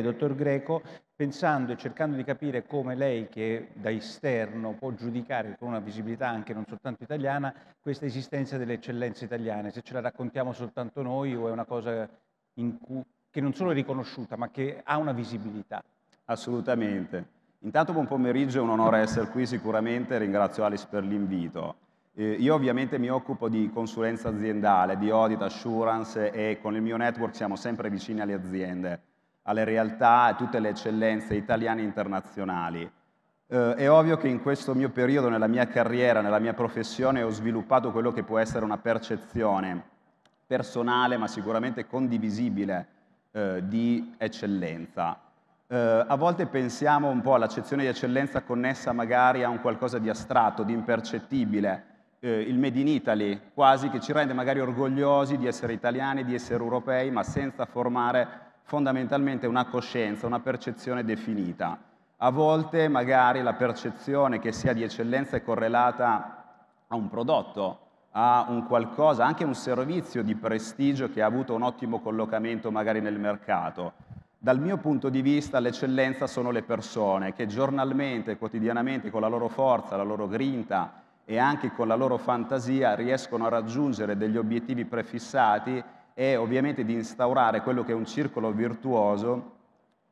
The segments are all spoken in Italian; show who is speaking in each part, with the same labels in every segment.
Speaker 1: dottor Greco, pensando e cercando di capire come lei, che da esterno può giudicare con una visibilità anche non soltanto italiana, questa esistenza delle eccellenze italiane, se ce la raccontiamo soltanto noi o è una cosa cui, che non solo è riconosciuta, ma che ha una visibilità.
Speaker 2: Assolutamente. Intanto buon pomeriggio, è un onore essere qui sicuramente, ringrazio Alice per l'invito. Eh, io ovviamente mi occupo di consulenza aziendale, di audit, assurance e con il mio network siamo sempre vicini alle aziende alle realtà e tutte le eccellenze italiane e internazionali. Eh, è ovvio che in questo mio periodo, nella mia carriera, nella mia professione, ho sviluppato quello che può essere una percezione personale, ma sicuramente condivisibile, eh, di eccellenza. Eh, a volte pensiamo un po' all'accezione di eccellenza connessa magari a un qualcosa di astratto, di impercettibile, eh, il Made in Italy, quasi che ci rende magari orgogliosi di essere italiani, di essere europei, ma senza formare fondamentalmente una coscienza, una percezione definita. A volte magari la percezione che sia di eccellenza è correlata a un prodotto, a un qualcosa, anche un servizio di prestigio che ha avuto un ottimo collocamento magari nel mercato. Dal mio punto di vista l'eccellenza sono le persone che giornalmente, quotidianamente, con la loro forza, la loro grinta e anche con la loro fantasia riescono a raggiungere degli obiettivi prefissati è ovviamente di instaurare quello che è un circolo virtuoso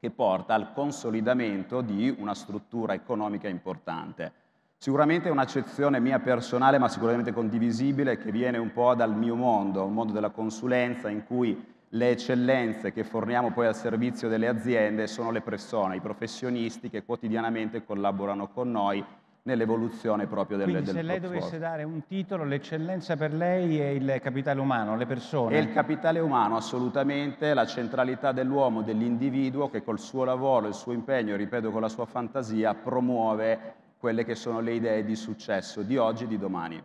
Speaker 2: che porta al consolidamento di una struttura economica importante. Sicuramente è un'accezione mia personale, ma sicuramente condivisibile, che viene un po' dal mio mondo, un mondo della consulenza in cui le eccellenze che forniamo poi al servizio delle aziende sono le persone, i professionisti che quotidianamente collaborano con noi nell'evoluzione proprio del, Quindi, del se lei dovesse sport.
Speaker 1: dare un titolo, l'eccellenza per lei è il capitale
Speaker 2: umano, le persone. È il capitale umano, assolutamente, la centralità dell'uomo, dell'individuo che col suo lavoro, il suo impegno, ripeto, con la sua fantasia, promuove quelle che sono le idee di successo di oggi e di domani.